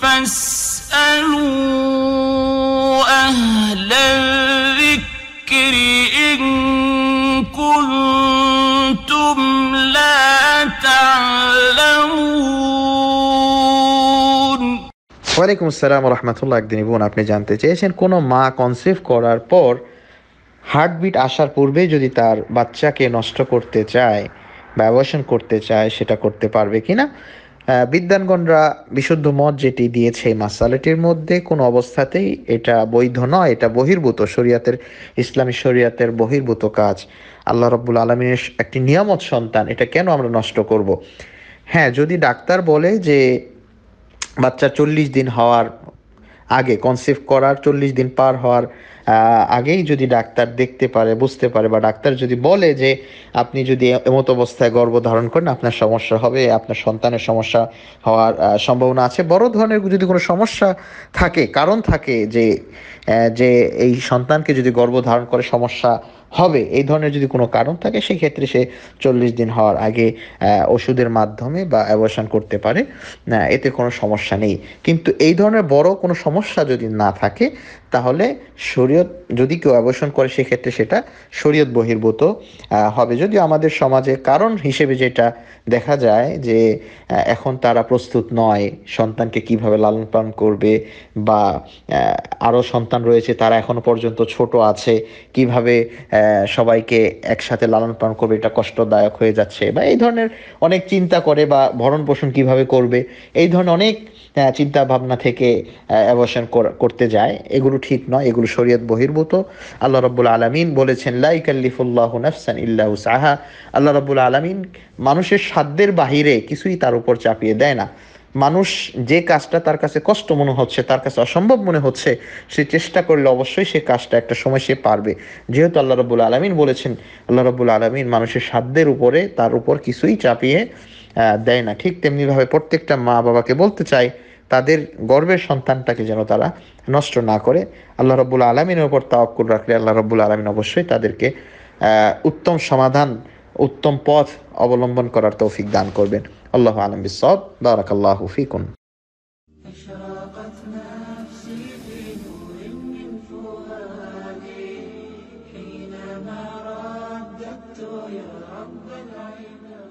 فاسألوا أهل الذكر إن كنتم ওয়ালাইকুম আসসালাম রহমতুল্লাহ একদিন বোন আপনি জানতে চেয়েছেন কোনো মা কনসেপ্ট করার পর হার্টবিট আসার পূর্বে যদি তার বাচ্চাকে নষ্ট করতে চায় ব্যবসান করতে চায় সেটা করতে পারবে কিনা বিদ্যানগণরা বিশুদ্ধ মত যেটি দিয়েছে এই মাসালাটির মধ্যে কোনো অবস্থাতেই এটা বৈধ নয় এটা বহির্ভূত শরিয়াতের ইসলামী শরিয়াতের বহির্ভূত কাজ আল্লাহ রব্বুল আলমীর একটি নিয়ামত সন্তান এটা কেন আমরা নষ্ট করব। হ্যাঁ যদি ডাক্তার বলে যে বাচ্চা চল্লিশ দিন হওয়ার আগে কনসিভ করার চল্লিশ দিন পার হওয়ার আগেই যদি ডাক্তার দেখতে পারে বুঝতে পারে বা ডাক্তার যদি বলে যে আপনি যদি এমত অবস্থায় ধারণ করেন আপনার সমস্যা হবে আপনার সন্তানের সমস্যা হওয়ার সম্ভাবনা আছে বড় ধরনের যদি কোনো সমস্যা থাকে কারণ থাকে যে যে এই সন্তানকে যদি ধারণ করে সমস্যা হবে এই ধরনের যদি কোনো কারণ থাকে সেই ক্ষেত্রে সে চল্লিশ দিন হওয়ার আগে ওষুধের মাধ্যমে বা অ্যাবর্শন করতে পারে এতে কোনো সমস্যা নেই কিন্তু এই ধরনের বড় কোনো সমস্যা যদি না থাকে তাহলে শরীর শরীয়ত যদি কেউ আবর্ষণ করে সেক্ষেত্রে সেটা শরীয়ত বহির্ভূত হবে যদিও আমাদের সমাজে কারণ হিসেবে যেটা দেখা যায় যে এখন তারা প্রস্তুত নয় সন্তানকে কিভাবে লালন পালন করবে বা আরও সন্তান রয়েছে তারা এখনো পর্যন্ত ছোট আছে কিভাবে সবাইকে একসাথে লালন পালন করবে এটা কষ্টদায়ক হয়ে যাচ্ছে বা এই ধরনের অনেক চিন্তা করে বা ভরণ পোষণ কীভাবে করবে এই ধরনের অনেক চিন্তা ভাবনা থেকে অবসান করতে যায় এগুলো ঠিক নয় এগুলো শরীয়ত শরীয়ত বহির্ভূত আল্লাহ রব্বুল আলমিন বলেছেন লাইকাল্লিফুল্লাহ নফসান ইল্লাহ সাহা আল্লাহ রব্বুল আলমিন মানুষের সাধ্যের বাহিরে কিছুই তার উপর চাপিয়ে দেয় না মানুষ যে কাজটা তার কাছে কষ্ট মনে হচ্ছে তার কাছে অসম্ভব মনে হচ্ছে সে চেষ্টা করলে অবশ্যই সে কাজটা একটা সময় সে পারবে যেহেতু আল্লাহ রবুল আলমিন বলেছেন আল্লাহ রবুল আলমিন মানুষের সাধ্যের উপরে তার উপর কিছুই চাপিয়ে দেয় না ঠিক তেমনিভাবে প্রত্যেকটা মা বাবাকে বলতে চায় তাদের গর্বের সন্তানটাকে যেন তারা নষ্ট না করে আল্লাহ রব্বুল আলমিনের ওপর তাওয়াক্কুল রাখলে আল্লাহ রব্বুল আলমিন অবশ্যই তাদেরকে উত্তম সমাধান উত্তম পথ অবলম্বন করার তৌফিক দান করবেন আল্লাহ আলম বিসদ বারাকাল্লাহ ফিকুন يا رب